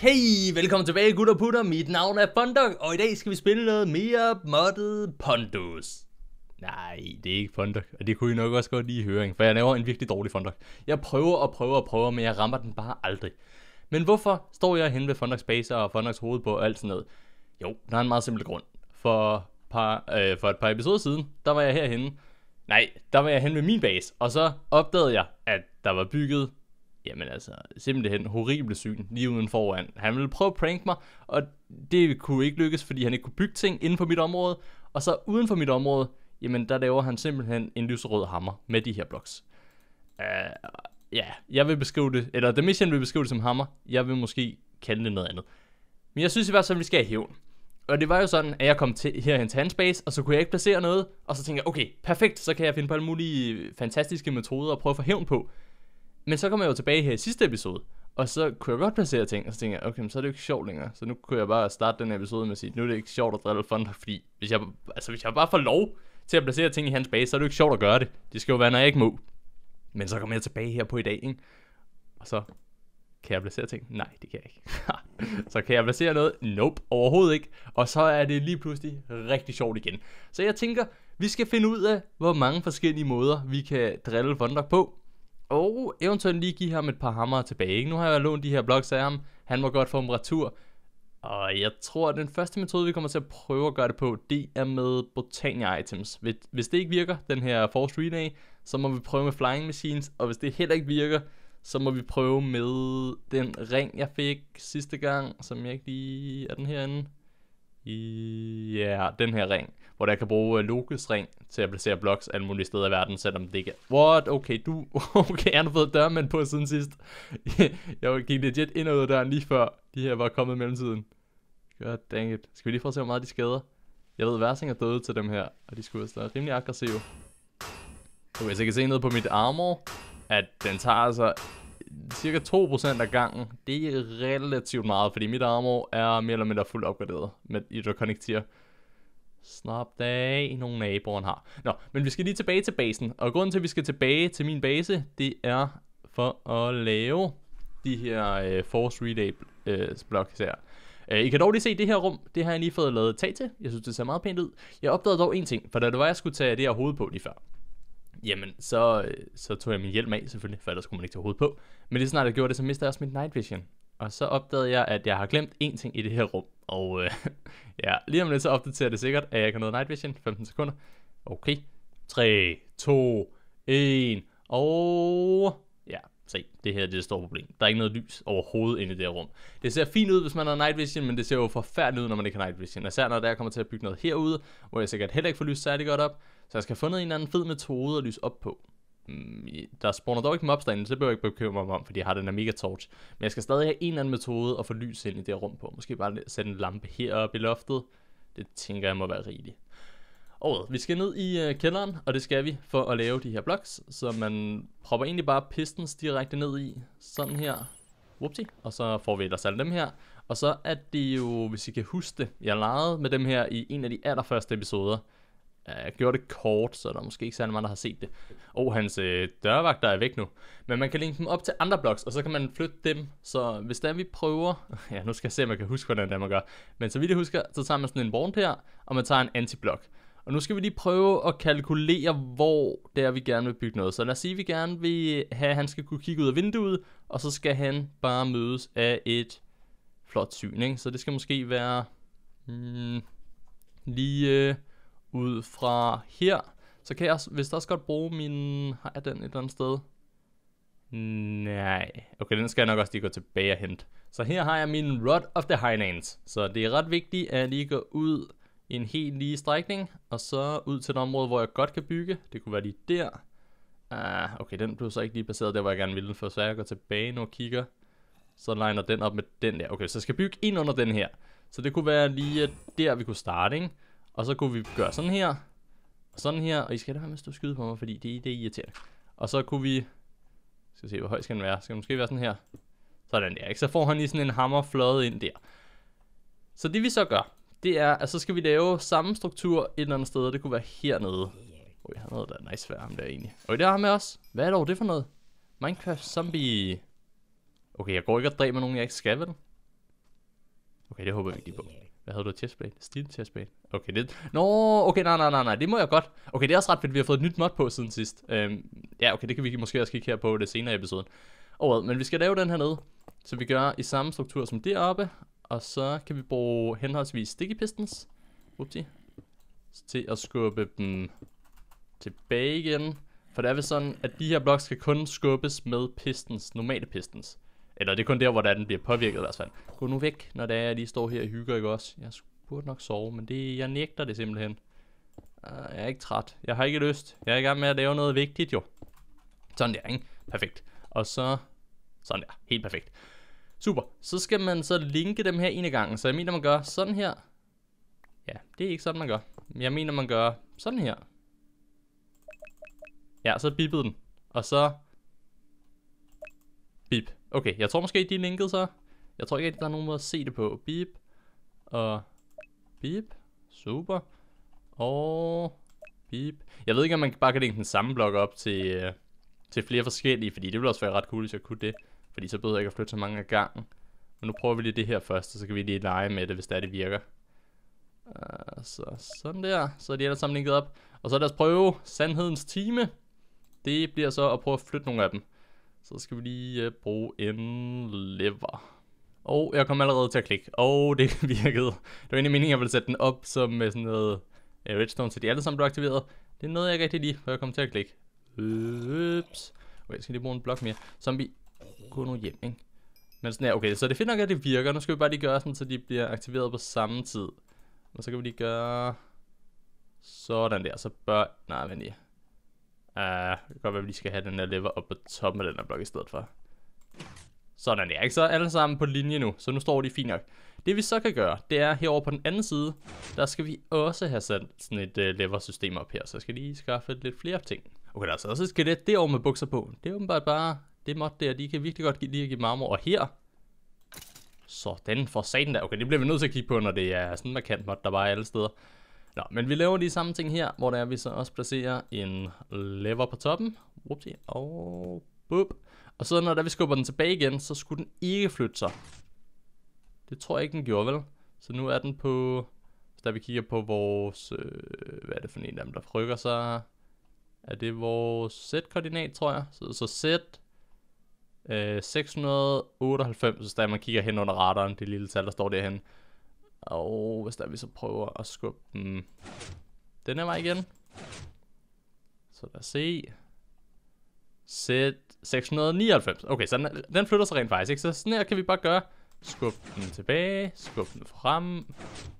Okay, velkommen tilbage gutter og putter, mit navn er Fondog, og i dag skal vi spille noget mere modded Pondus. Nej, det er ikke Fondog, og det kunne I nok også godt lide i høring, for jeg laver en virkelig dårlig Fondog. Jeg prøver og prøver og prøver, men jeg rammer den bare aldrig. Men hvorfor står jeg hen ved Fondogs base og Fondogs hoved på og alt sådan noget? Jo, der er en meget simpel grund. For, par, øh, for et par episoder siden, der var jeg herhenne. Nej, der var jeg hen ved min base, og så opdagede jeg, at der var bygget Jamen altså, simpelthen horrible syn lige uden foran. Han ville prøve at prank mig, og det kunne ikke lykkes, fordi han ikke kunne bygge ting inden for mit område. Og så uden for mit område, jamen der laver han simpelthen en lyserød hammer med de her bloks. Uh, øh, ja, yeah. jeg vil beskrive det, eller The Mission vil beskrive det som hammer. Jeg vil måske kalde det noget andet. Men jeg synes i hvert fald, at vi skal have hævn. Og det var jo sådan, at jeg kom til, herhen til hans base, og så kunne jeg ikke placere noget. Og så tænkte jeg, okay, perfekt, så kan jeg finde på alle mulige fantastiske metoder at prøve at få hævn på. Men så kommer jeg jo tilbage her i sidste episode, og så kunne jeg godt placere ting, og så tænkte jeg, okay, men så er det jo ikke sjovt længere. Så nu kunne jeg bare starte den episode med at sige, nu er det ikke sjovt at drille Thunder, fordi hvis jeg, altså, hvis jeg bare får lov til at placere ting i hans base, så er det jo ikke sjovt at gøre det. Det skal jo være, når jeg ikke må. Men så kommer jeg tilbage her på i dag, ikke? Og så kan jeg placere ting? Nej, det kan jeg ikke. så kan jeg placere noget? Nope, overhovedet ikke. Og så er det lige pludselig rigtig sjovt igen. Så jeg tænker, vi skal finde ud af, hvor mange forskellige måder vi kan drille Thunder på. Og eventuelt lige give ham et par hammer tilbage. Ikke? Nu har jeg lånt de her blocks af ham. Han må godt få dem retur. Og jeg tror, at den første metode, vi kommer til at prøve at gøre det på, det er med botania Items. Hvis det ikke virker, den her Force Relay, så må vi prøve med Flying Machines. Og hvis det heller ikke virker, så må vi prøve med den ring, jeg fik sidste gang, som jeg ikke lige... Er den herinde? Ja, yeah, den her ring hvor der kan bruge øh, Lokes ring til at placere blocks alle mulige steder i verden, selvom det ikke er... What? Okay, du... Okay, jeg har fået dørmænd på siden sidst. jeg gik legit ind og ud af døren lige før de her var kommet i mellemtiden. God dang it. Skal vi lige prøve at se, hvor meget de skader? Jeg ved, Versing er døde til dem her, og de skulle være rimelig aggressive. Okay, så jeg kan se ned på mit armor, at den tager altså cirka 2% af gangen. Det er relativt meget, fordi mit armor er mere eller mindre fuldt opgraderet med i Connectier. Tier. Snap dag, nogle naboer har. Nå, men vi skal lige tilbage til basen, og grunden til, at vi skal tilbage til min base, det er for at lave de her øh, Force Relay øh, blocks her. Øh, I kan dog lige se det her rum, det har jeg lige fået lavet tag til. Jeg synes, det ser meget pænt ud. Jeg opdagede dog en ting, for da det var, jeg skulle tage det her hoved på lige før, jamen så, øh, så tog jeg min hjelm af selvfølgelig, for ellers kunne man ikke tage hovedet på. Men lige snart jeg gjorde det, så mistede jeg også mit night vision. Og så opdagede jeg, at jeg har glemt én ting i det her rum. Og øh, ja, lige om lidt så opdaterer det sikkert, at jeg kan nå night vision. 15 sekunder. Okay. 3, 2, 1. Og... Ja, se, det her det er det store problem. Der er ikke noget lys overhovedet inde i det her rum. Det ser fint ud, hvis man har night vision, men det ser jo forfærdeligt ud, når man ikke har night vision. Især når der kommer til at bygge noget herude, hvor jeg sikkert heller ikke får lys særlig godt op. Så jeg skal have fundet en eller anden fed metode at lyse op på. Mm, der spawner dog ikke derinde, så behøver jeg ikke bekymre mig om, fordi jeg har den her mega torch. Men jeg skal stadig have en eller anden metode at få lys ind i det her rum på. Måske bare sætte en lampe heroppe i loftet. Det tænker jeg må være rigeligt. Og vi skal ned i øh, kælderen, og det skal vi for at lave de her blocks, så man propper egentlig bare pistons direkte ned i, sådan her, Whoopsie. og så får vi ellers alle dem her. Og så er det jo, hvis I kan huske det, jeg legede med dem her i en af de allerførste episoder, Ja, jeg gjorde det kort, så der er måske ikke særlig mange, der har set det. Og oh, hans øh, dørvagter er væk nu. Men man kan linke dem op til andre blogs, og så kan man flytte dem. Så hvis der vi prøver... Ja, nu skal jeg se, om jeg kan huske, hvordan det er, man gør. Men så vidt jeg husker, så tager man sådan en vogn her, og man tager en antiblok. Og nu skal vi lige prøve at kalkulere, hvor det er, vi gerne vil bygge noget. Så lad os sige, at vi gerne vil have, at han skal kunne kigge ud af vinduet, og så skal han bare mødes af et flot syn, ikke? Så det skal måske være... Hmm, lige... Øh, ud fra her, så kan jeg hvis der også godt bruge min... Har jeg den et eller andet sted? Nej. Okay, den skal jeg nok også lige gå tilbage og hente. Så her har jeg min Rod of the Highlands. Så det er ret vigtigt, at jeg lige går ud i en helt lige strækning, og så ud til et område, hvor jeg godt kan bygge. Det kunne være lige der. Uh, okay, den blev så ikke lige baseret der, hvor jeg gerne ville, for så jeg går tilbage nu og kigger. Så liner den op med den der. Okay, så jeg skal bygge ind under den her. Så det kunne være lige der, vi kunne starte, ikke? Og så kunne vi gøre sådan her, og sådan her, og I skal da have med at stå skyde på mig, fordi det, det er irriterende. Og så kunne vi, skal se, hvor høj skal den være, skal den måske være sådan her, sådan der, ikke? Så får han lige sådan en hammer fløjet ind der. Så det vi så gør, det er, at så skal vi lave samme struktur et eller andet sted, det kunne være hernede. har noget, der er nice for ham der egentlig. Og der har med os. Hvad er dog det for noget? Minecraft zombie. Okay, jeg går ikke og dræber nogen, jeg ikke skal, vel? Okay, det håber vi ikke på. Hvad havde du af testbane? Steel testbane? Okay, det... Nå, okay, nej, nej, nej, nej, det må jeg godt. Okay, det er også ret fedt, vi har fået et nyt mod på siden sidst. Øhm, ja, okay, det kan vi måske også kigge her på det senere episode. Oh, well, men vi skal lave den her nede, så vi gør i samme struktur som deroppe, og så kan vi bruge henholdsvis sticky pistons, upti, til at skubbe dem tilbage igen. For det er vel sådan, at de her blokke skal kun skubbes med pistons, normale pistons. Eller det er kun der, hvor den bliver påvirket i hvert fald. Gå nu væk, når det er, jeg lige står her og hygger, ikke også? Jeg burde nok sove, men det, jeg nægter det simpelthen. Ah, jeg er ikke træt. Jeg har ikke lyst. Jeg er i gang med at lave noget vigtigt, jo. Sådan der, ikke? Perfekt. Og så... Sådan der. Helt perfekt. Super. Så skal man så linke dem her en af gangen. Så jeg mener, man gør sådan her. Ja, det er ikke sådan, man gør. Jeg mener, man gør sådan her. Ja, så bippede den. Og så... Bip. Okay, jeg tror måske, de er linket så. Jeg tror ikke, at der er nogen måde at se det på. Beep. Og beep. Super. Og beep. Jeg ved ikke, om man bare kan linke den samme blok op til, øh, til flere forskellige, fordi det ville også være ret cool, hvis jeg kunne det. Fordi så behøver jeg ikke at flytte så mange af gangen. Men nu prøver vi lige det her først, og så kan vi lige lege med det, hvis det er, det virker. Uh, så sådan der. Så er de alle sammen linket op. Og så lad os prøve sandhedens time. Det bliver så at prøve at flytte nogle af dem. Så skal vi lige øh, bruge en lever. Og jeg kom allerede til at klikke. Og det virkede. Det var egentlig meningen, at jeg ville sætte den op som med øh, sådan noget uh, redstone, så de alle sammen blev aktiveret. Det er noget, jeg ikke rigtig lige, for jeg kom til at klikke. Ups. Okay, jeg skal lige bruge en blok mere. Som vi... Gå nu hjem, ikke? Men sådan her, okay, så det finder nok, at det virker. Nu skal vi bare lige gøre sådan, så de bliver aktiveret på samme tid. Og så kan vi lige gøre... Sådan der, så bør... Nej, vent lige. Uh, det kan godt være, at vi lige skal have den der lever op på toppen af den her blok i stedet for. Sådan er ikke? Så er alle sammen på linje nu, så nu står de fint nok. Det vi så kan gøre, det er herover på den anden side, der skal vi også have sat sådan et uh, øh, lever-system op her. Så jeg skal lige skaffe lidt flere ting. Okay, der er så også et skelet derovre med bukser på. Det er åbenbart bare det mod der, de kan virkelig godt lige at give marmor. Og her, sådan for satan der. Okay, det bliver vi nødt til at kigge på, når det er sådan en markant mod, der bare er alle steder. Nå, men vi laver de samme ting her, hvor der er, vi så også placerer en lever på toppen. Upsi, og bup. Og så når der vi skubber den tilbage igen, så skulle den ikke flytte sig. Det tror jeg ikke, den gjorde, vel? Så nu er den på... Så der vi kigger på vores... Øh, hvad er det for en af dem, der rykker sig? Er det vores Z-koordinat, tror jeg? Så, så Z... Øh, 698, så der man kigger hen under radaren, det lille tal, der står derhen, og hvis der vi så prøver at skubbe den den her vej igen. Så lad os se. Sæt 699. Okay, så den, den flytter sig rent faktisk, ikke? Så sådan her kan vi bare gøre. Skub den tilbage, skub den frem,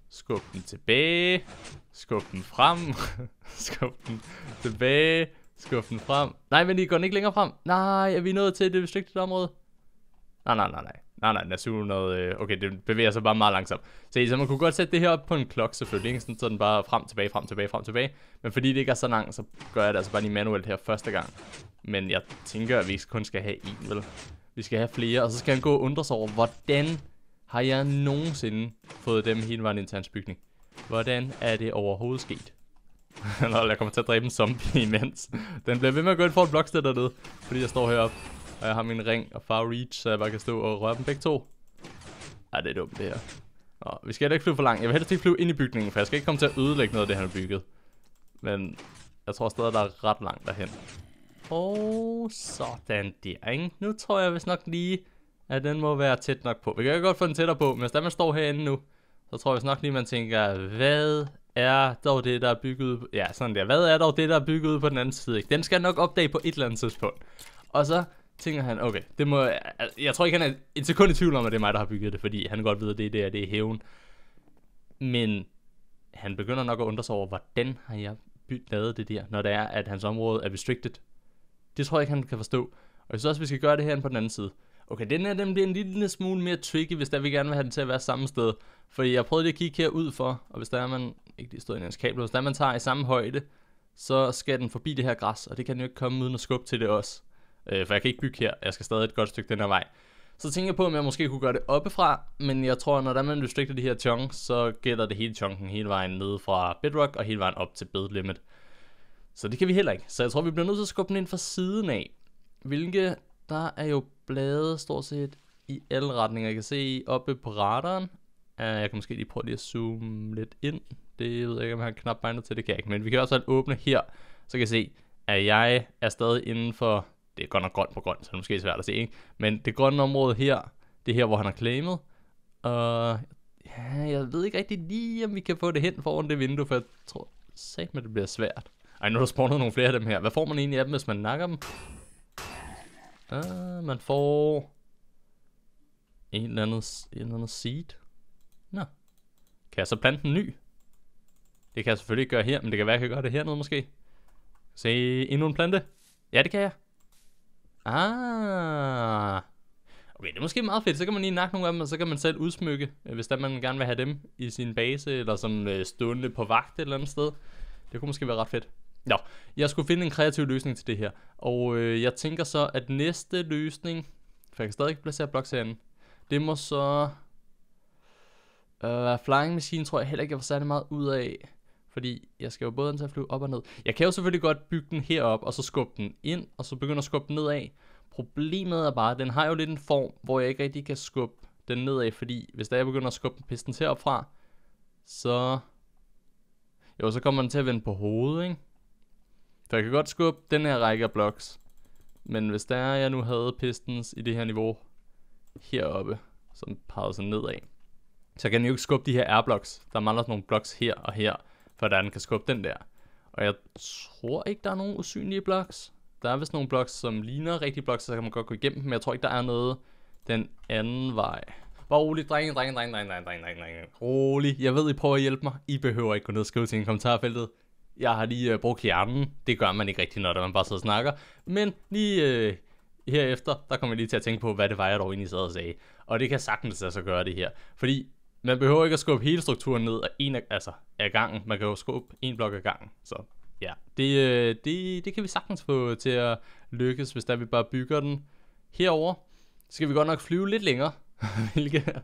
skub den tilbage, skub den frem, skub den tilbage, skub den frem. Nej, men I går den ikke længere frem. Nej, er vi nået til det beslægtede område? Nej, nej, nej, nej. Nej, nej, den er 700... Øh, okay, det bevæger sig bare meget langsomt. Så, så man kunne godt sætte det her op på en klok selvfølgelig, Sådan, så den bare frem, tilbage, frem, tilbage, frem, tilbage. Men fordi det ikke er så langt, så gør jeg det altså bare lige manuelt her første gang. Men jeg tænker, at vi kun skal have en, vel? Vi skal have flere, og så skal han gå og undre sig over, hvordan har jeg nogensinde fået dem hele vejen ind til hans bygning? Hvordan er det overhovedet sket? Nå, jeg kommer til at dræbe en zombie imens. Den bliver ved med at gå ind for et bloksted dernede, fordi jeg står heroppe. Og jeg har min ring og far reach, så jeg bare kan stå og røre dem begge to. Ej, det er dumt det her. Nå, vi skal ikke flyve for langt. Jeg vil helst ikke flyve ind i bygningen, for jeg skal ikke komme til at ødelægge noget af det, han har bygget. Men jeg tror stadig, der er ret langt derhen. Og sådan der, ikke? Nu tror jeg vist nok lige, at den må være tæt nok på. Vi kan jo godt få den tættere på, men hvis man står herinde nu, så tror jeg nok lige, man tænker, hvad er dog det, der er bygget... Ja, sådan der. Hvad er dog det, der er bygget på den anden side? Ikke? Den skal nok opdage på et eller andet tidspunkt. Og så tænker han, okay, det må, jeg tror ikke, han er en sekund i tvivl om, at det er mig, der har bygget det, fordi han godt ved, at det er det, det er hæven. Men han begynder nok at undre sig over, hvordan har jeg lavet det der, når det er, at hans område er restricted. Det tror jeg ikke, han kan forstå. Og jeg synes også, at vi skal gøre det her på den anden side. Okay, den her den bliver en lille smule mere tricky, hvis der vi gerne vil have den til at være samme sted. For jeg prøvede lige at kigge her ud for, og hvis der er man, ikke lige stod i hans kabel, hvis der er man tager i samme højde, så skal den forbi det her græs, og det kan den jo ikke komme uden at skubbe til det også øh, for jeg kan ikke bygge her, jeg skal stadig et godt stykke den her vej. Så tænker jeg på, om jeg måske kunne gøre det oppefra, men jeg tror, når man restricter de her chunk, så gælder det hele chunken hele vejen ned fra bedrock og hele vejen op til bed limit. Så det kan vi heller ikke. Så jeg tror, vi bliver nødt til at skubbe den ind fra siden af. Hvilke, der er jo blade stort set i alle retninger. Jeg kan se oppe på radaren. jeg kan måske lige prøve lige at zoome lidt ind. Det ved jeg ikke, om jeg har knap til, det kan jeg ikke. Men vi kan også åbne her, så kan jeg se, at jeg er stadig inden for det er godt nok grønt på grønt, så det er måske svært at se, ikke? Men det grønne område her, det er her, hvor han har claimet. Og uh, ja, jeg ved ikke rigtig lige, om vi kan få det hen foran det vindue, for jeg tror sagt, med, det bliver svært. Ej, nu er der spawnet nogle flere af dem her. Hvad får man egentlig af dem, hvis man nakker dem? Uh, man får... En eller, anden, en eller anden seed. Nå. Kan jeg så plante en ny? Det kan jeg selvfølgelig ikke gøre her, men det kan være, at jeg kan gøre det hernede måske. Se, endnu en plante. Ja, det kan jeg. Ah. Okay, det er måske meget fedt. Så kan man lige nakke nogle af dem, og så kan man selv udsmykke, øh, hvis der man gerne vil have dem i sin base, eller som øh, stående på vagt et eller andet sted. Det kunne måske være ret fedt. Nå, jeg skulle finde en kreativ løsning til det her. Og øh, jeg tænker så, at næste løsning, for jeg kan stadig ikke placere blokserien, det må så... Øh, flying machine tror jeg heller ikke, jeg får særlig meget ud af fordi jeg skal jo både til at flyve op og ned. Jeg kan jo selvfølgelig godt bygge den herop, og så skubbe den ind, og så begynde at skubbe den nedad. Problemet er bare, at den har jo lidt en form, hvor jeg ikke rigtig kan skubbe den nedad, fordi hvis der jeg begynder at skubbe pisten herop fra, så... Jo, så kommer den til at vende på hovedet, ikke? For jeg kan godt skubbe den her række af blocks. Men hvis der jeg nu havde pistons i det her niveau heroppe, som pegede sig nedad, så kan jeg jo ikke skubbe de her airblocks. Der mangler sådan nogle blocks her og her for hvordan kan skubbe den der. Og jeg tror ikke, der er nogen usynlige blocks. Der er vist nogle blocks, som ligner rigtige blocks, så kan man godt gå igennem dem, men jeg tror ikke, der er noget den anden vej. Bare rolig, drenge, drenge, drenge, drenge, drenge, drenge, drenge, drenge. Rolig. Jeg ved, I prøver at hjælpe mig. I behøver ikke gå ned og skrive til en kommentarfeltet. Jeg har lige øh, brugt hjernen. Det gør man ikke rigtig, når man bare sidder og snakker. Men lige øh, herefter, der kommer jeg lige til at tænke på, hvad det var, jeg dog egentlig sad og sagde. Og det kan sagtens altså gøre det her. Fordi man behøver ikke at skubbe hele strukturen ned af en af, altså, af gangen. Man kan jo skubbe en blok af gangen. Så ja, det, øh, det, det kan vi sagtens få til at lykkes, hvis der vi bare bygger den herover. Så skal vi godt nok flyve lidt længere, hvilket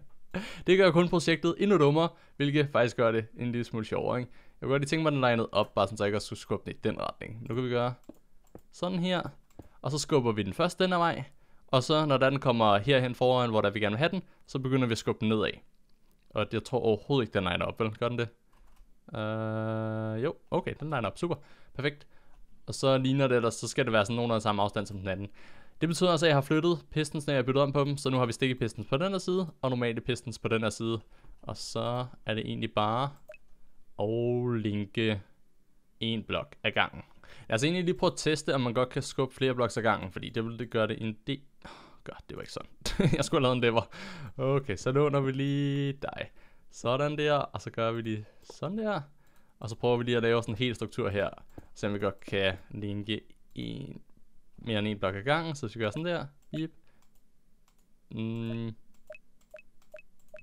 det gør kun projektet endnu dummere, hvilket faktisk gør det en lille smule sjovere. Ikke? Jeg kunne godt lige tænke mig, at den legnet op, bare sådan, så jeg ikke også skulle skubbe den i den retning. Nu kan vi gøre sådan her, og så skubber vi den først den her vej, og så når den kommer herhen foran, hvor der vi gerne vil have den, så begynder vi at skubbe den nedad. Og jeg tror overhovedet ikke, den liner op, vel? Gør den det? Uh, jo, okay, den liner op. Super. Perfekt. Og så ligner det ellers, så skal det være sådan nogenlunde samme afstand som den anden. Det betyder altså, at jeg har flyttet pistons, når jeg har byttet om på dem, så nu har vi stikket pistons på den her side, og normale pistons på den her side. Og så er det egentlig bare at linke en blok ad gangen. Lad altså egentlig lige prøve at teste, om man godt kan skubbe flere bloks ad gangen, fordi det vil det gøre det en del... God, det var ikke sådan. jeg skulle have lavet en lever. Okay, så låner vi lige dig. Sådan der, og så gør vi lige sådan der. Og så prøver vi lige at lave sådan en hel struktur her, så vi godt kan linke en, mere end en blok ad gangen. Så hvis vi gør sådan der, yep. Mm.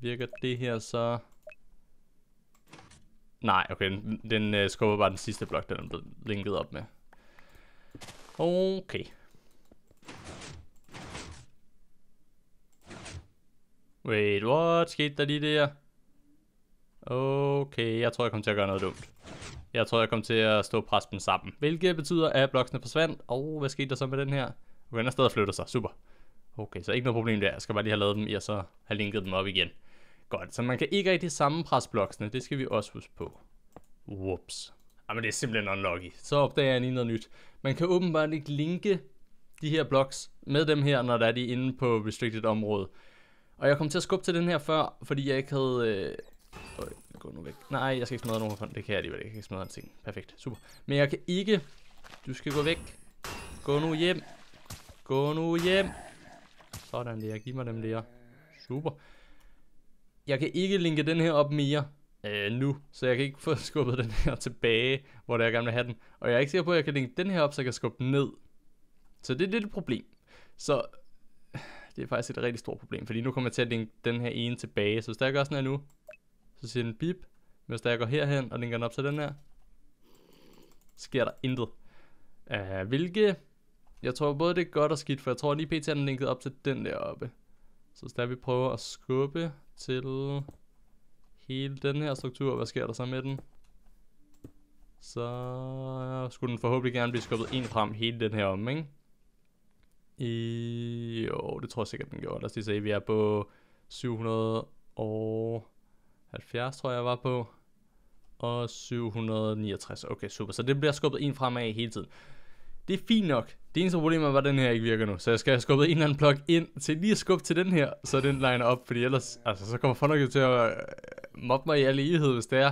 Virker det her så... Nej, okay, den, den øh, skubber bare den sidste blok, den er blevet linket op med. Okay, Wait, what? Skete der lige der? Okay, jeg tror, jeg kommer til at gøre noget dumt. Jeg tror, jeg kommer til at stå prespen sammen. Hvilket betyder, at bloksene forsvandt. Og oh, hvad skete der så med den her? Okay, den er stadig flytter sig. Super. Okay, så ikke noget problem der. Jeg skal bare lige have lavet dem i, og så have linket dem op igen. Godt, så man kan ikke rigtig sammenpresse bloksene. Det skal vi også huske på. Whoops. Jamen, det er simpelthen unlucky. Så opdager jeg lige noget nyt. Man kan åbenbart ikke linke de her blocks med dem her, når der er de inde på restricted område. Og jeg kom til at skubbe til den her før, fordi jeg ikke havde... Øh... Øj, gå nu væk. Nej, jeg skal ikke smadre nogen hånd. Det kan jeg alligevel ikke. Jeg kan smadre en ting. Perfekt. Super. Men jeg kan ikke... Du skal gå væk. Gå nu hjem. Gå nu hjem. Sådan der. Giv mig dem der. Super. Jeg kan ikke linke den her op mere øh, nu, så jeg kan ikke få skubbet den her tilbage, hvor der er gerne vil have den. Og jeg er ikke sikker på, at jeg kan linke den her op, så jeg kan skubbe den ned. Så det er lidt et problem. Så det er faktisk et rigtig stort problem, fordi nu kommer jeg til at linke den her ene tilbage. Så hvis der gør sådan her nu, så siger den bip. Men hvis der går herhen og linker den op til den her, sker der intet. Uh, hvilke? jeg tror både det er godt og skidt, for jeg tror lige pt. den linket op til den der oppe. Så hvis der vi prøver at skubbe til hele den her struktur, hvad sker der så med den? Så skulle den forhåbentlig gerne blive skubbet ind frem hele den her om, ikke? I, jo, det tror jeg sikkert, den gjorde. Lad os lige se, vi er på 770, tror jeg, var på. Og 769. Okay, super. Så det bliver skubbet en fremad hele tiden. Det er fint nok. Det eneste problem er, at den her ikke virker nu. Så jeg skal have skubbet en eller anden plug ind til lige at skubbe til den her, så den liner op. Fordi ellers, altså, så kommer folk jo til at øh, mobbe mig i alle evighed, hvis det er,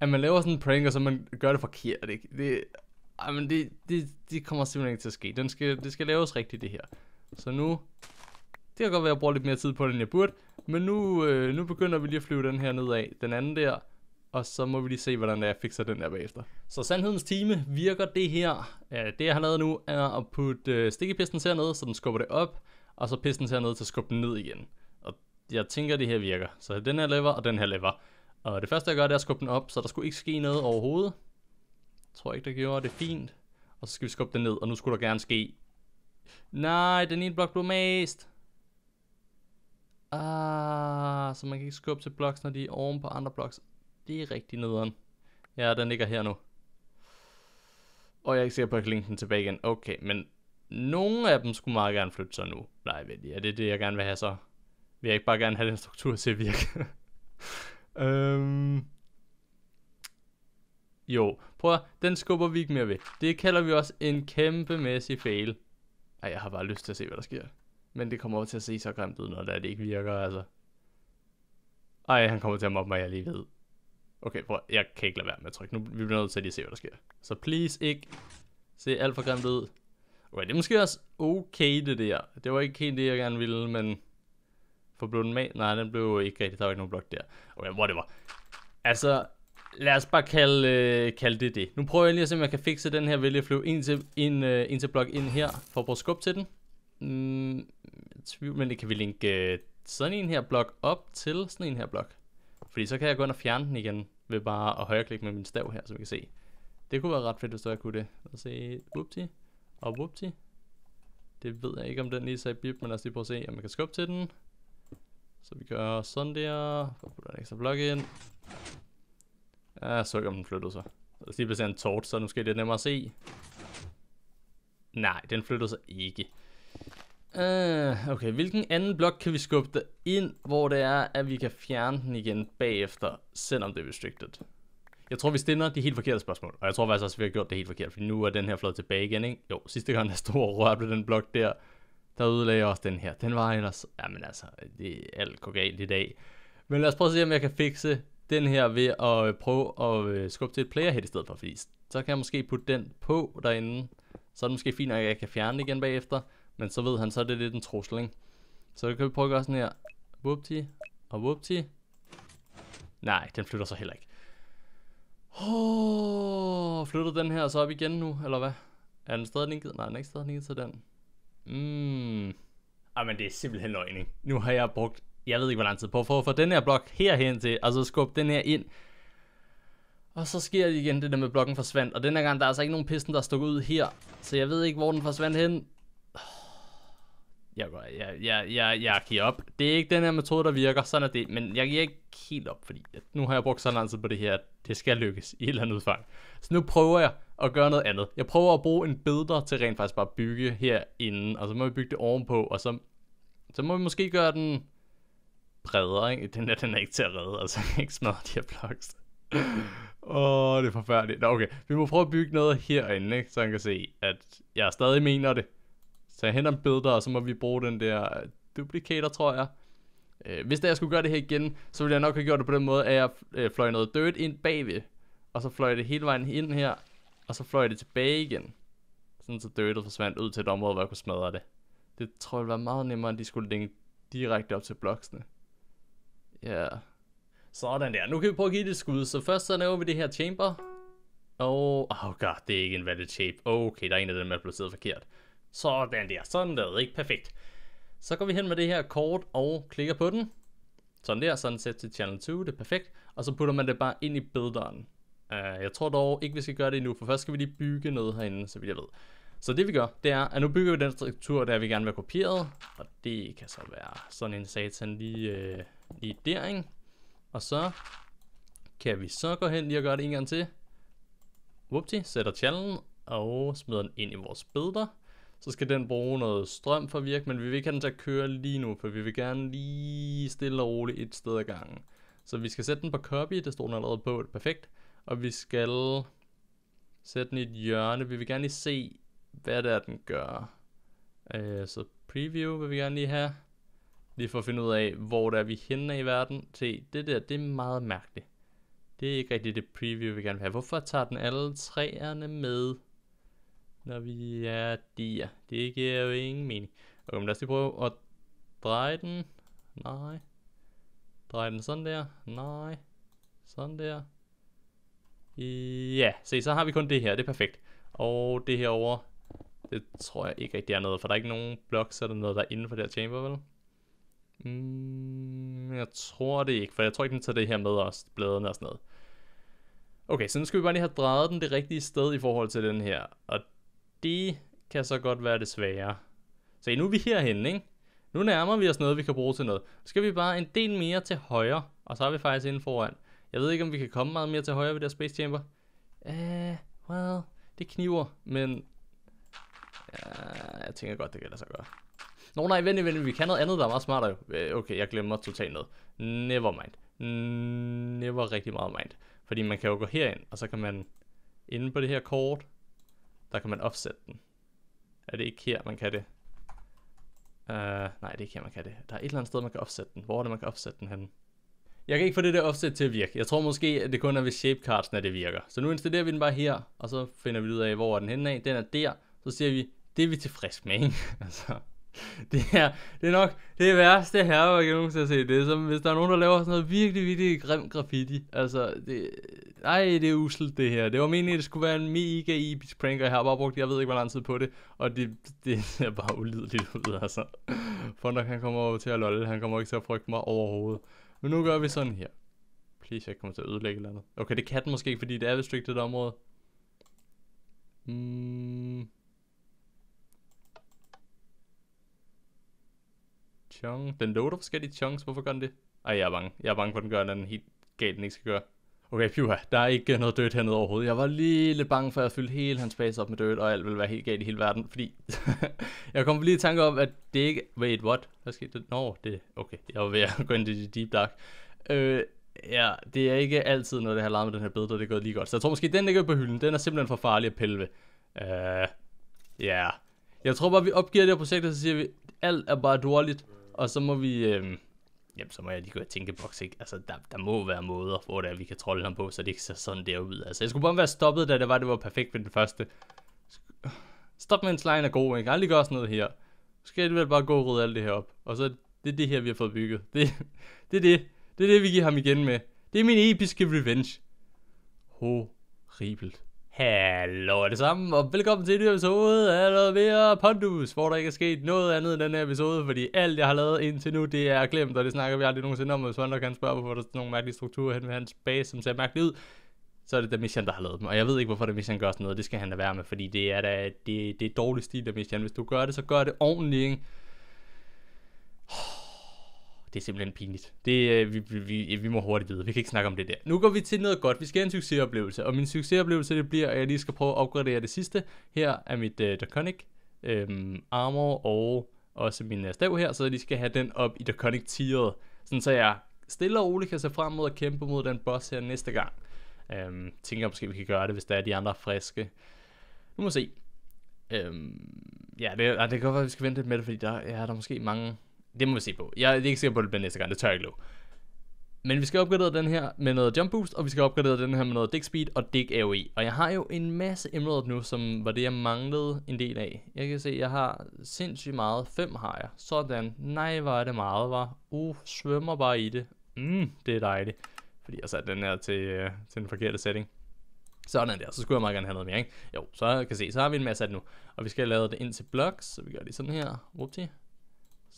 at man laver sådan en prank, og så man gør det forkert, ikke? Det, ej, men det, det, det kommer simpelthen ikke til at ske. Den skal, det skal laves rigtigt, det her. Så nu... Det kan godt være, at jeg bruger lidt mere tid på det, end jeg burde. Men nu, øh, nu begynder vi lige at flyve den her nedad. Den anden der. Og så må vi lige se, hvordan jeg fikser den der bagefter. Så sandhedens time virker det her. Det, jeg har lavet nu, er at putte øh, stikkepisten hernede, så den skubber det op. Og så pisten hernede til at skubbe den ned igen. Og jeg tænker, det her virker. Så den her lever og den her lever. Og det første, jeg gør, det er at skubbe den op, så der skulle ikke ske noget overhovedet. Tror ikke, der gjorde det fint. Og så skal vi skubbe den ned, og nu skulle der gerne ske... Nej, den ene blok blev mast. Ah, så man kan ikke skubbe til bloks, når de er oven på andre bloks. Det er rigtig nederen. Ja, den ligger her nu. Og jeg er ikke sikker på, at jeg kan linke den tilbage igen. Okay, men nogle af dem skulle meget gerne flytte sig nu. Nej, ved det er det det, jeg gerne vil have så? Vil jeg ikke bare gerne have den struktur til at virke? øhm, jo, prøv at, den skubber vi ikke mere ved. Det kalder vi også en kæmpemæssig fail. Ej, jeg har bare lyst til at se, hvad der sker. Men det kommer over til at se så grimt ud, når det ikke virker, altså. Ej, han kommer til at mobbe mig, jeg lige ved. Okay, prøv, at, jeg kan ikke lade være med at trykke. Nu vi bliver nødt til at lige se, hvad der sker. Så please ikke se alt for grimt ud. Okay, det er måske også okay, det der. Det var ikke helt det, jeg gerne ville, men... For blev den med? Nej, den blev ikke rigtig. Der var ikke nogen blok der. Okay, whatever. Altså, lad os bare kalde, øh, kalde det det. Nu prøver jeg lige at se, om jeg kan fikse den her vælge flyve ind til, ind, øh, ind til blok ind her, for at at skubbe til den. Mm, tvivl, men det kan vi linke øh, sådan en her blok op til sådan en her blok. Fordi så kan jeg gå ind og fjerne den igen, ved bare at højreklikke med min stav her, som vi kan se. Det kunne være ret fedt, hvis jeg kunne det. Lad os se, whoopty og whoopty. Det ved jeg ikke, om den lige sagde bip, men lad os lige prøve at se, om man kan skubbe til den. Så vi gør sådan der, så putter en ekstra blok ind. Jeg så ikke, om den flyttede sig. Altså, lige bliver en tort, så nu skal det nemmere at se. Nej, den flyttede sig ikke. Uh, okay, hvilken anden blok kan vi skubbe der ind, hvor det er, at vi kan fjerne den igen bagefter, selvom det er restricted? Jeg tror, vi stiller de helt forkerte spørgsmål, og jeg tror faktisk også, vi har gjort det helt forkert, for nu er den her flot tilbage igen, ikke? Jo, sidste gang der stod og rørte den blok der, der ødelagde jeg også den her. Den var ellers, jamen altså, det, er alt går galt i dag. Men lad os prøve at se, om jeg kan fikse den her ved at øh, prøve at øh, skubbe til et playerhead i stedet for, fordi så kan jeg måske putte den på derinde, så er det måske fint, at jeg kan fjerne den igen bagefter, men så ved han, så er det lidt en trussel, ikke? Så kan vi prøve at gøre sådan her, whoopty og whoopty. Nej, den flytter så heller ikke. Oh, flytter den her så op igen nu, eller hvad? Er den stadig linket? Nej, den er ikke stadig linket til den. Mm. Ej, men det er simpelthen løgning. Nu har jeg brugt jeg ved ikke hvor lang tid på, for at få den her blok herhen til, og så skubbe den her ind. Og så sker det igen, det der med blokken forsvandt. Og den her gang, der er altså ikke nogen pisten, der stod stukket ud her. Så jeg ved ikke, hvor den forsvandt hen. Jeg, går, jeg, jeg, jeg, jeg giver op. Det er ikke den her metode, der virker. Sådan er det. Men jeg giver ikke helt op, fordi jeg, nu har jeg brugt sådan lang på det her, at det skal lykkes i et eller andet udfang. Så nu prøver jeg at gøre noget andet. Jeg prøver at bruge en bedre til rent faktisk bare at bygge herinde, og så må vi bygge det ovenpå, og så, så må vi måske gøre den redder, ikke? Den der, den er ikke til at redde, altså ikke smadre de her blocks. Åh, oh, det er forfærdeligt. Nå, okay, vi må prøve at bygge noget herinde, ikke? så han kan se, at jeg stadig mener det. Så jeg henter en billeder, og så må vi bruge den der øh, duplicator, tror jeg. Øh, hvis da jeg skulle gøre det her igen, så ville jeg nok have gjort det på den måde, at jeg øh, fløj noget dirt ind bagved, og så fløj det hele vejen ind her, og så fløj det tilbage igen. Sådan så dirtet forsvandt ud til et område, hvor jeg kunne smadre det. Det tror jeg ville være meget nemmere, end de skulle længe direkte op til bloksene. Ja. Sådan der. Nu kan vi prøve at give det et skud. Så først så laver vi det her chamber. Og... Oh, oh god, det er ikke en valid shape. Okay, der er en af dem, der er placeret forkert. Sådan der. Sådan der. Ikke perfekt. Så går vi hen med det her kort og klikker på den. Sådan der. Sådan set til channel 2. Det er perfekt. Og så putter man det bare ind i builderen. Uh, jeg tror dog ikke, vi skal gøre det endnu, for først skal vi lige bygge noget herinde, så vi jeg ved. Så det vi gør, det er, at nu bygger vi den struktur, der vi gerne vil have kopieret. Og det kan så være sådan en satan lige... Uh i dering. Og så kan vi så gå hen lige og gøre det en gang til. Whoopty, sætter channelen og smider den ind i vores billeder. Så skal den bruge noget strøm for at virke, men vi vil ikke have den til at køre lige nu, for vi vil gerne lige stille og roligt et sted ad gangen. Så vi skal sætte den på copy, det står den allerede på, det er perfekt. Og vi skal sætte den i et hjørne. Vi vil gerne lige se, hvad det er, den gør. Uh, så preview vil vi gerne lige have. Lige for at finde ud af, hvor der er vi henne i verden. Se, det der, det er meget mærkeligt. Det er ikke rigtig det preview, vi gerne vil have. Hvorfor tager den alle træerne med, når vi er der? Det giver jo ingen mening. Okay, men lad os lige prøve at dreje den. Nej. Dreje den sådan der. Nej. Sådan der. Ja, se, så har vi kun det her. Det er perfekt. Og det her over, det tror jeg ikke rigtig er noget, for der er ikke nogen blocks eller noget, der er inden for det her chamber, vel? Mm, jeg tror det ikke, for jeg tror ikke, den tager det her med os, bladene og sådan noget. Okay, så nu skal vi bare lige have drejet den det rigtige sted i forhold til den her. Og det kan så godt være det svære. Så nu er vi herhen, ikke? Nu nærmer vi os noget, vi kan bruge til noget. Så skal vi bare en del mere til højre, og så er vi faktisk inde foran. Jeg ved ikke, om vi kan komme meget mere til højre ved der space chamber. Eh, uh, well, det kniver, men... Ja, jeg tænker godt, det kan lade så gøre. Nå nej, vent, vent, vi kan noget andet, der er meget smartere. Øh, okay, jeg glemmer totalt noget. Nevermind. Never rigtig meget mind. Fordi man kan jo gå herind, og så kan man inde på det her kort, der kan man offset den. Er det ikke her, man kan det? Uh, nej, det er ikke her, man kan det. Der er et eller andet sted, man kan offsætte den. Hvor er det, man kan offsætte den henne? Jeg kan ikke få det der offset til at virke. Jeg tror måske, at det kun er ved shape cards, når det virker. Så nu installerer vi den bare her, og så finder vi ud af, hvor er den henne af. Den er der. Så siger vi, det er vi tilfredse med, ikke? altså, det er, det er nok det værste herværk, jeg nogensinde har set. Det er som, hvis der er nogen, der laver sådan noget virkelig, virkelig grim graffiti. Altså, det, ej, det er uselt det her. Det var meningen, at det skulle være en mega episk prank, og jeg har bare brugt, jeg ved ikke, hvor lang tid på det. Og det, det ser bare ulideligt ud, altså. For når han kommer over til at lolle. Han kommer ikke til at frygte mig overhovedet. Men nu gør vi sådan her. Please, jeg kommer til at ødelægge eller andet. Okay, det kan den måske ikke, fordi det er restricted område. Mm. chunk. Den loader forskellige chunks. Hvorfor gør den det? Ej, jeg er bange. Jeg er bange for, at den gør en anden helt galt, den ikke skal gøre. Okay, pjuha, der er ikke noget dødt hernede overhovedet. Jeg var lige lidt bange for, at jeg fyldte hele hans base op med dødt, og alt ville være helt galt i hele verden, fordi jeg kom lige i tanke om, at det ikke... Wait, what? Hvad skete der? Nå, det... Okay, jeg var ved at gå ind i det deep dark. Øh, ja, det er ikke altid, når det har larmet den her bedre, det er gået lige godt. Så jeg tror måske, den ligger på hylden. Den er simpelthen for farlig at pille ved. Øh, ja. ja. Yeah. Jeg tror bare, vi opgiver det her projekt, og så siger vi, alt er bare dårligt. Og så må vi... Øh, jamen, så må jeg lige gå i tænkeboks, ikke? Altså, der, der må være måder, hvor det er, vi kan trolle ham på, så det ikke ser sådan der ud. Altså, jeg skulle bare være stoppet, da det var, det var perfekt ved den første. Stop med en slime er god, ikke? Aldrig gør sådan noget her. Så skal jeg vel bare gå og rydde alt det her op. Og så det er det her, vi har fået bygget. Det, det er det. Det er det, vi giver ham igen med. Det er min episke revenge. Horribelt. Hallo alle sammen, og velkommen til en ny episode af noget mere Pondus, hvor der ikke er sket noget andet i den her episode, fordi alt jeg har lavet indtil nu, det er glemt, og det snakker vi aldrig nogensinde om, hvis man kan spørge, hvorfor der er nogle mærkelige strukturer hen ved hans base, som ser mærkeligt ud, så er det Damisian, der har lavet dem, og jeg ved ikke, hvorfor Damisian gør sådan noget, det skal han da være med, fordi det er da, det, det er dårlig stil, Damisian, hvis du gør det, så gør det ordentligt, ikke? det er simpelthen pinligt. Det, øh, vi, vi, vi må hurtigt vide. Vi kan ikke snakke om det der. Nu går vi til noget godt. Vi skal have en succesoplevelse. Og min succesoplevelse, det bliver, at jeg lige skal prøve at opgradere det sidste. Her er mit øh, Draconic, øh, Armor og også min øh, stav her, så jeg lige skal have den op i Draconic tieret. Sådan så jeg stille og roligt kan se frem mod at kæmpe mod den boss her næste gang. Øhm, tænker måske, vi kan gøre det, hvis der er de andre er friske. Nu må vi se. Øhm, ja, det, det kan godt være, at vi skal vente lidt med det, fordi der ja, der er der måske mange det må vi se på. Jeg er ikke sikker på, at det bliver næste gang. Det tør jeg ikke love. Men vi skal opgradere den her med noget jump boost, og vi skal opgradere den her med noget dig speed og dig AOE. Og jeg har jo en masse emerald nu, som var det, jeg manglede en del af. Jeg kan se, jeg har sindssygt meget. Fem har jeg. Sådan. Nej, hvor er det meget, var. Uh, svømmer bare i det. Mm, det er dejligt. Fordi jeg satte den her til, øh, til den forkerte setting. Sådan der, så skulle jeg meget gerne have noget mere, ikke? Jo, så kan se, så har vi en masse af det nu. Og vi skal have lavet det ind til blocks, så vi gør det sådan her. Whoopsie.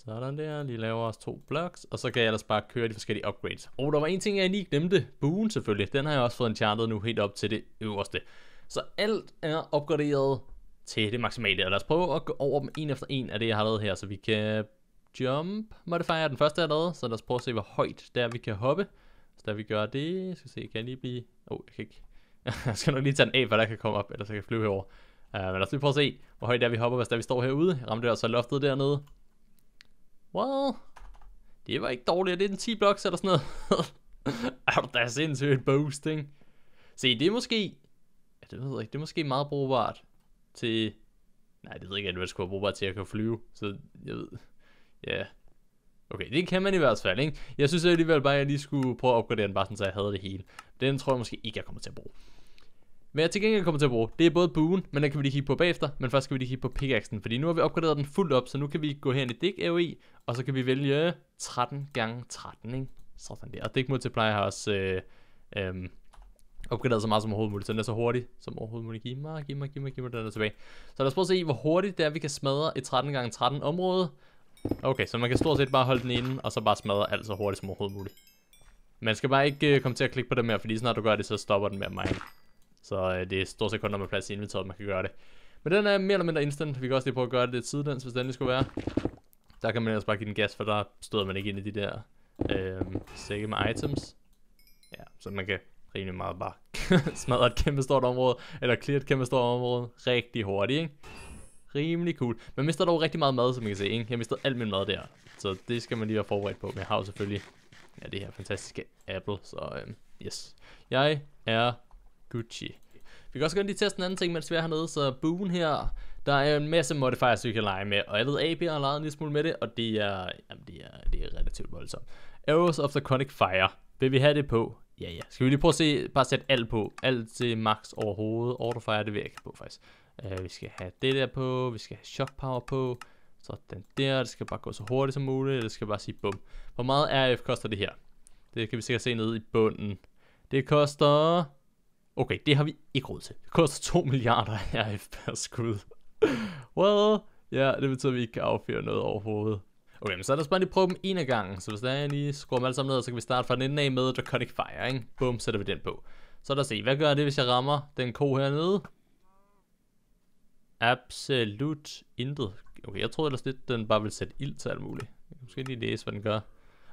Sådan der, lige laver os to blocks, og så kan jeg ellers bare køre de forskellige upgrades. Og der var en ting, jeg lige glemte, buen selvfølgelig, den har jeg også fået enchantet nu helt op til det øverste. Så alt er opgraderet til det maksimale, og lad os prøve at gå over dem en efter en af det, jeg har lavet her, så vi kan jump modifier den første, jeg lavede, så lad os prøve at se, hvor højt der vi kan hoppe. Så da vi gør det, skal se, kan jeg lige blive... Åh, oh, jeg kan ikke... jeg skal nok lige tage den af, for der kan komme op, eller så kan jeg flyve herover. Uh, men lad os lige prøve at se, hvor højt der vi hopper, hvis der vi står herude. Jeg ramte altså loftet dernede. Well, det var ikke dårligt, er det en 10 blocks eller sådan noget? er du da sindssygt boosting? Se, det er måske... Ja, det ved jeg ikke, det er måske meget brugbart til... Nej, det ved jeg ikke, det skulle være brugbart til, at jeg kan flyve. Så jeg ved... Ja, yeah. Okay, det kan man i hvert fald, ikke? Jeg synes alligevel bare, at jeg lige skulle prøve at opgradere den, bare sådan, så jeg havde det hele. Den tror jeg måske ikke, jeg kommer til at bruge. Men jeg til gengæld kommer til at bruge, det er både buen, men den kan vi lige kigge på bagefter, men først skal vi lige kigge på pickaxen, fordi nu har vi opgraderet den fuldt op, så nu kan vi gå herind i dig AOE, og så kan vi vælge 13 gange 13, ikke? Sådan der. Og dig multiplier har også øh, øh, opgraderet så meget som overhovedet muligt, så den er så hurtig som overhovedet muligt. Giv mig, giv mig, giv mig, giv mig den der tilbage. Så lad os prøve at se, hvor hurtigt det er, vi kan smadre et 13 gange 13 område. Okay, så man kan stort set bare holde den inde, og så bare smadre alt så hurtigt som overhovedet muligt. Man skal bare ikke øh, komme til at klikke på det mere, fordi snart du gør det, så stopper den med mig. Så øh, det er stort set kun, når man plads i inventoret, man kan gøre det. Men den er mere eller mindre instant. Vi kan også lige prøve at gøre det lidt sidelæns, hvis den skulle være. Der kan man ellers bare give den gas, for der støder man ikke ind i de der øh, sække med items. Ja, så man kan rimelig meget bare smadre et kæmpe stort område, eller clear et kæmpe stort område rigtig hurtigt, ikke? Rimelig cool. Man mister dog rigtig meget mad, som I kan se, ikke? Jeg mistede alt min mad der, så det skal man lige være forberedt på. Men jeg har jo selvfølgelig ja, det her fantastiske apple, så øh, yes. Jeg er Gucci. Vi kan også godt lige teste en anden ting, mens vi er hernede. Så buen her, der er en masse modifiers, vi kan lege med. Og jeg ved, AB har leget en lille smule med det, og det er, jamen, det er, det er relativt voldsomt. Arrows of the Conic Fire. Vil vi have det på? Ja, ja. Skal vi lige prøve at se, bare sætte alt på. Alt til max overhovedet. Fire, det vil jeg ikke på, faktisk. Uh, vi skal have det der på. Vi skal have shock power på. så den der. Det skal bare gå så hurtigt som muligt. Det skal bare sige bum. Hvor meget RF koster det her? Det kan vi sikkert se nede i bunden. Det koster Okay, det har vi ikke råd til. Det koster 2 milliarder RF per skud. well, ja, yeah, det betyder, at vi ikke kan affyre noget overhovedet. Okay, men så lad os bare lige prøve dem en af gangen. Så hvis der er, lige skruer dem alle sammen ned, så kan vi starte fra den ende af med Draconic Fire, ikke? Boom, sætter vi den på. Så lad os se, hvad gør det, hvis jeg rammer den ko hernede? Absolut intet. Okay, jeg troede ellers lidt, den bare ville sætte ild til alt muligt. Jeg kan måske lige læse, hvad den gør.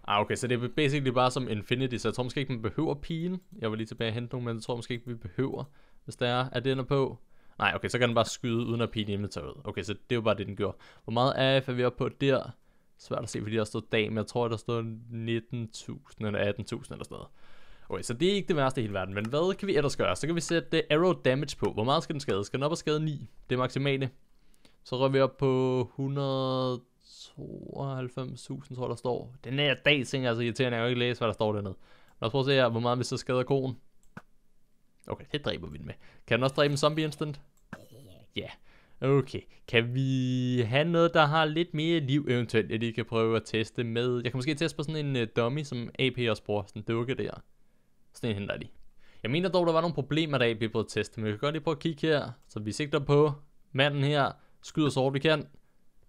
Ah, okay, så det er basically bare som Infinity, så jeg tror måske ikke, man behøver pigen. Jeg var lige tilbage og hente nogen, men jeg tror måske ikke, vi behøver, hvis der er, at den ender på. Nej, okay, så kan den bare skyde, uden at pigen hjemme tager ud. Okay, så det er jo bare det, den gjorde. Hvor meget AF er vi oppe på der? Svært at se, fordi der står dag, men jeg tror, der står 19.000 eller 18.000 eller sådan noget. Okay, så det er ikke det værste i hele verden, men hvad kan vi ellers gøre? Så kan vi sætte arrow damage på. Hvor meget skal den skade? Skal den op og skade 9? Det er maksimale. Så rører vi op på 100... 92.000, tror jeg, der står. Den her dag, tænker jeg, så irriterende, jeg kan ikke læse, hvad der står dernede. Lad os prøve at se her, hvor meget vi så skader konen. Okay, det dræber vi den med. Kan den også dræbe en zombie instant? Ja. Yeah. Okay, kan vi have noget, der har lidt mere liv eventuelt, jeg lige kan prøve at teste med? Jeg kan måske teste på sådan en uh, dummy, som AP også bruger, sådan en dukke der. Sådan en henter de. Jeg mener dog, der var nogle problemer, der AP prøvede at teste, men vi kan godt lige prøve at kigge her. Så vi sigter på manden her, skyder så hårdt vi kan.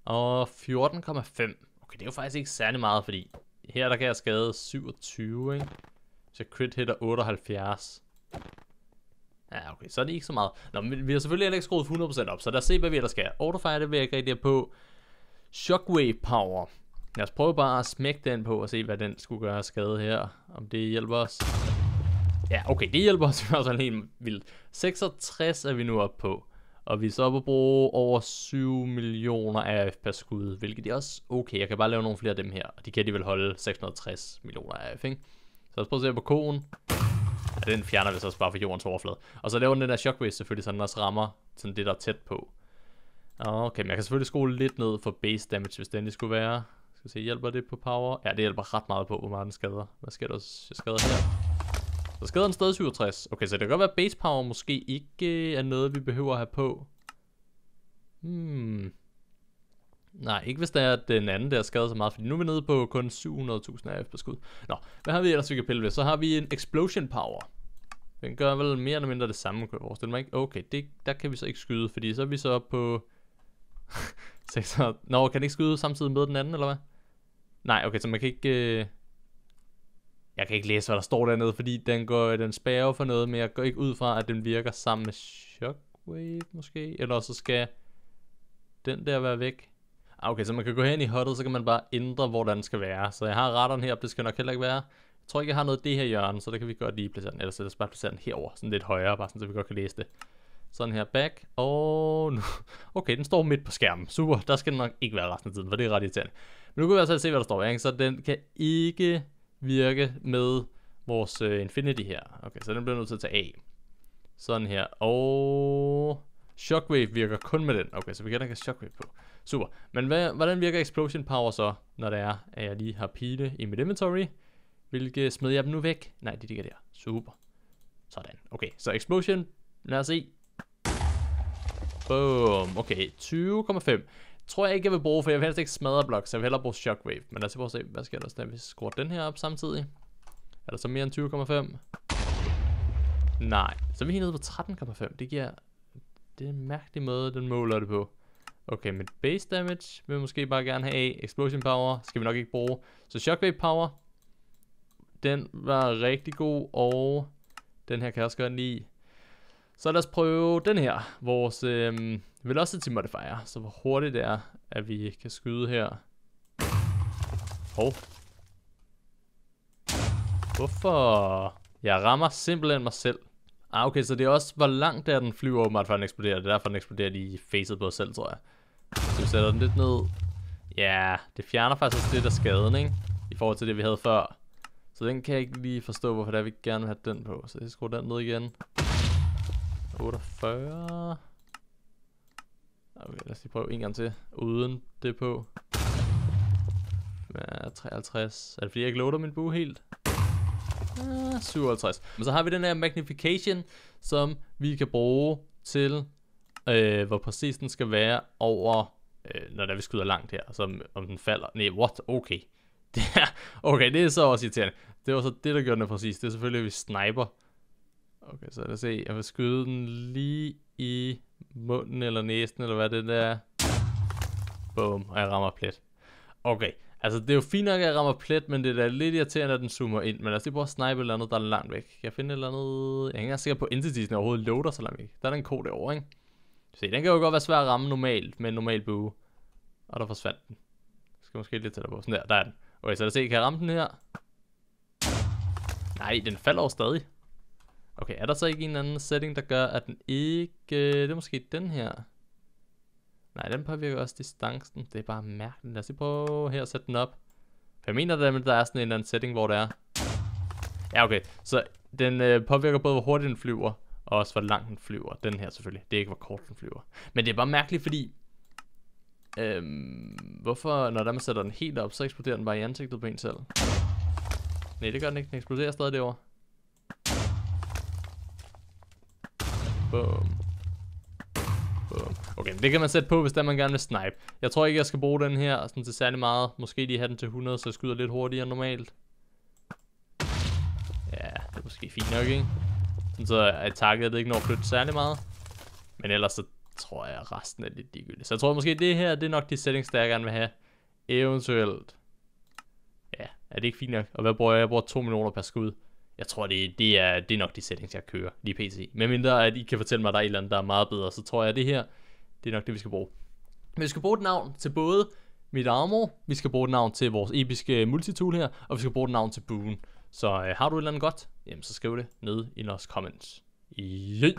Og 14,5. Okay, det er jo faktisk ikke særlig meget, fordi her der kan jeg skade 27, ikke? Så crit hitter 78. Ja, okay, så er det ikke så meget. Nå, men vi har selvfølgelig heller ikke skruet 100% op, så lad os se, hvad vi ellers skal. Autofire, det vil jeg ikke rigtig på. Shockwave Power. Lad os prøve bare at smække den på og se, hvad den skulle gøre skade her. Om det hjælper os. Ja, okay, det hjælper os i hvert fald helt vildt. 66 er vi nu oppe på. Og vi er så oppe at bruge over 7 millioner AF per skud, hvilket er også okay. Jeg kan bare lave nogle flere af dem her, og de kan de vel holde 660 millioner AF, ikke? Så lad os prøve at se på konen. Ja, den fjerner vi så også bare fra jordens overflade. Og så laver den den der shockwave selvfølgelig, så den også rammer sådan det, der er tæt på. Okay, men jeg kan selvfølgelig skrue lidt ned for base damage, hvis den det skulle være. Skal se, hjælper det på power? Ja, det hjælper ret meget på, hvor meget den skader. Hvad sker der? Jeg skader her. Så skader den stadig 67. Okay, så det kan godt være, at base power måske ikke øh, er noget, vi behøver at have på. Hmm. Nej, ikke hvis det er, at den anden der skader så meget, fordi nu er vi nede på kun 700.000 AF på skud. Nå, hvad har vi ellers, vi kan pille ved? Så har vi en explosion power. Den gør vel mere eller mindre det samme, kunne jeg forestille mig, ikke? Okay, det, der kan vi så ikke skyde, fordi så er vi så på... 600... Nå, kan den ikke skyde samtidig med den anden, eller hvad? Nej, okay, så man kan ikke... Øh jeg kan ikke læse, hvad der står dernede, fordi den, går, den spærer for noget, men jeg går ikke ud fra, at den virker sammen med Shockwave måske, eller så skal den der være væk. Ah, okay, så man kan gå hen i hotet, så kan man bare ændre, hvor den skal være. Så jeg har retteren her, det skal nok heller ikke være. Jeg tror ikke, jeg har noget det her hjørne, så der kan vi godt lige placere den. Ellers er det bare placere den herover, sådan lidt højere, bare sådan, så vi godt kan læse det. Sådan her back, og nu... Okay, den står midt på skærmen. Super, der skal den nok ikke være resten af tiden, for det er ret irriterende. Men nu kan vi altså se, hvad der står, ikke? så den kan ikke virke med vores øh, Infinity her. Okay, så den bliver nødt til at tage af. Sådan her. Og... Shockwave virker kun med den. Okay, så vi kan ikke Shockwave på. Super. Men hvad, hvordan virker Explosion Power så, når det er, at jeg lige har pile i mit inventory? Hvilke smed jeg dem nu væk? Nej, de ligger der. Super. Sådan. Okay, så Explosion. Lad os se. Boom. Okay, 20,5 tror jeg ikke, jeg vil bruge, for jeg vil helst ikke smadre blok, så jeg vil hellere bruge Shockwave. Men lad os prøve at se, hvad sker der, så, vi skruer den her op samtidig? Er der så mere end 20,5? Nej, så er vi helt nede på 13,5. Det giver... Det er en mærkelig måde, den måler det på. Okay, med base damage vil vi måske bare gerne have af. Explosion power skal vi nok ikke bruge. Så shockwave power, den var rigtig god, og den her kan jeg også godt lide. Så lad os prøve den her, vores øhm, Velocity vil også til modifier, så hvor hurtigt det er, at vi kan skyde her. Hov. Hvorfor? Jeg rammer simpelthen mig selv. Ah, okay, så det er også, hvor langt der den flyver åbenbart, før den eksploderer. Det er derfor, den eksploderer lige facet på os selv, tror jeg. Så vi sætter den lidt ned. Ja, det fjerner faktisk også lidt af skaden, ikke? I forhold til det, vi havde før. Så den kan jeg ikke lige forstå, hvorfor det er, vi gerne vil have den på. Så jeg skruer den ned igen. 48. Okay, lad os lige prøve en gang til, uden det på. Ja, 53. Er det fordi, jeg ikke loader min bue helt? Ah, 57. Men så har vi den her magnification, som vi kan bruge til, øh, hvor præcis den skal være over, øh, når der vi skyder langt her, så om den falder. Nej, what? Okay. Det er, okay, det er så også irriterende. Det var så det, der gjorde den præcis. Det er selvfølgelig, at vi sniper. Okay, så lad os se. Jeg vil skyde den lige i munden eller næsen, eller hvad det der er. Boom, og jeg rammer plet. Okay, altså det er jo fint nok, at jeg rammer plet, men det er da lidt irriterende, at den zoomer ind. Men lad os lige prøve at snipe et eller andet, der er langt væk. Kan jeg finde et eller andet? Jeg er ikke engang sikker på, at entitiesen overhovedet loader så langt væk. Der er den kode derovre, ikke? Se, den kan jo godt være svær at ramme normalt med en normal bue. Og der forsvandt den. Jeg skal måske lidt tættere på. Sådan der, der er den. Okay, så lad os se, kan jeg ramme den her? Nej, den falder jo stadig. Okay, er der så ikke en anden setting, der gør, at den ikke... det er måske den her. Nej, den påvirker også distancen. Det er bare mærkeligt. Lad os lige prøve her at sætte den op. For jeg mener, at der er sådan en eller anden setting, hvor det er. Ja, okay. Så den øh, påvirker både, hvor hurtigt den flyver, og også hvor langt den flyver. Den her selvfølgelig. Det er ikke, hvor kort den flyver. Men det er bare mærkeligt, fordi... Øhm, hvorfor, når man sætter den helt op, så eksploderer den bare i ansigtet på en selv? Nej, det gør den ikke. Den eksploderer stadig derovre. Boom. Boom. Okay, det kan man sætte på, hvis der man gerne vil snipe. Jeg tror ikke, jeg skal bruge den her sådan til særlig meget. Måske lige have den til 100, så jeg skyder lidt hurtigere normalt. Ja, det er måske fint nok, ikke? Sådan så at targetet ikke når at flytte særlig meget. Men ellers så tror jeg, at resten er lidt ligegyldigt. Så jeg tror måske, det her det er nok de settings, der jeg gerne vil have. Eventuelt. Ja, er det ikke fint nok? Og hvad bruger jeg? Jeg bruger 2 millioner per skud. Jeg tror, det, det, er, det er nok de settings, jeg kører lige pc. Men mindre, at I kan fortælle mig, at der er et eller andet, der er meget bedre, så tror jeg, at det her, det er nok det, vi skal bruge. Men vi skal bruge et navn til både mit armor, vi skal bruge et navn til vores episke multitool her, og vi skal bruge et navn til boon. Så øh, har du et eller andet godt, jamen så skriv det ned i vores comments. Yeah.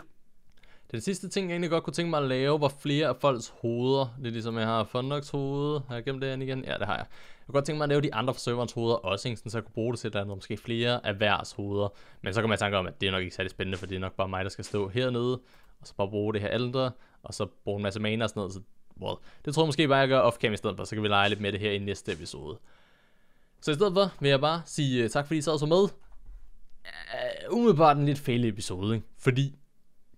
Den sidste ting, jeg egentlig godt kunne tænke mig at lave, var flere af folks hoveder. Det er ligesom, jeg har Fundox hoved. Har jeg gemt det igen? Ja, det har jeg. Jeg kunne godt tænke mig at lave de andre serverens hoveder også, ikke? så jeg kunne bruge det til at der Måske flere af hveres hoveder. Men så kan man tænke om, at det er nok ikke særlig spændende, for det er nok bare mig, der skal stå hernede. Og så bare bruge det her ældre. Og så bruge en masse mana og sådan noget. Så well, det tror jeg måske bare, jeg gør off-cam i stedet for. Så kan vi lege lidt med det her i næste episode. Så i stedet for vil jeg bare sige øh, tak, fordi I sad så med. Uh, umiddelbart en lidt fælde episode, ikke? Fordi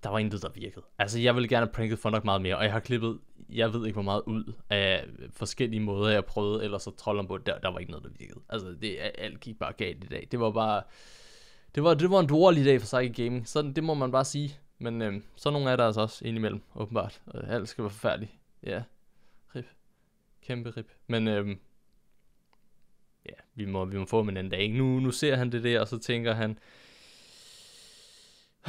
der var intet, der virkede. Altså, jeg ville gerne have pranket nok meget mere, og jeg har klippet, jeg ved ikke hvor meget ud af forskellige måder, jeg prøvede ellers at trolle om på, der, der var ikke noget, der virkede. Altså, det, alt gik bare galt i dag. Det var bare, det var, det var en dårlig dag for Psyche Gaming. Sådan, det må man bare sige. Men øhm, sådan nogle er der altså også indimellem, åbenbart. Og øh, alt skal være forfærdeligt. Ja. Rip. Kæmpe rip. Men øhm, ja, vi må, vi må få ham en anden dag. Nu, nu ser han det der, og så tænker han,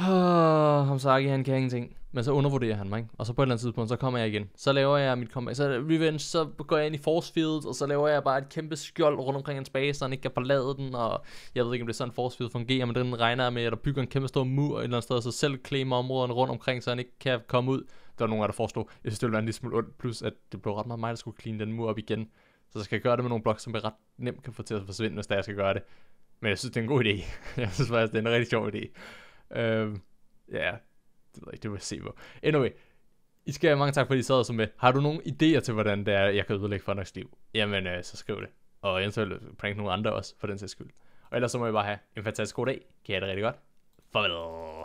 oh, ham Saki, han kan ingenting. Men så undervurderer han mig, ikke? Og så på et eller andet tidspunkt, så kommer jeg igen. Så laver jeg mit comeback. Så revenge, så går jeg ind i force field, og så laver jeg bare et kæmpe skjold rundt omkring hans base, så han ikke kan forlade den. Og jeg ved ikke, om det er sådan, force field fungerer, men den regner med, at der bygger en kæmpe stor mur et eller andet sted, og så selv klemmer områderne rundt omkring, så han ikke kan komme ud. Der var nogen af der foreslog, jeg synes, det ville være en lille smule ondt, plus at det blev ret meget mig, der skulle clean den mur op igen. Så jeg skal gøre det med nogle blokke, som jeg ret nemt kan få til at forsvinde, hvis der jeg skal gøre det. Men jeg synes, det er en god idé. Jeg synes faktisk, det er en rigtig sjov idé. Øh, ja, det ved jeg ikke, det var se på. Anyway, I skal have mange tak, fordi I sad så med. Har du nogle idéer til, hvordan det er, jeg kan ødelægge for liv? Jamen, øh, så skriv det. Og vil prank nogle andre også, for den sags skyld. Og ellers så må I bare have en fantastisk god dag. Kan I have det rigtig godt. Farvel.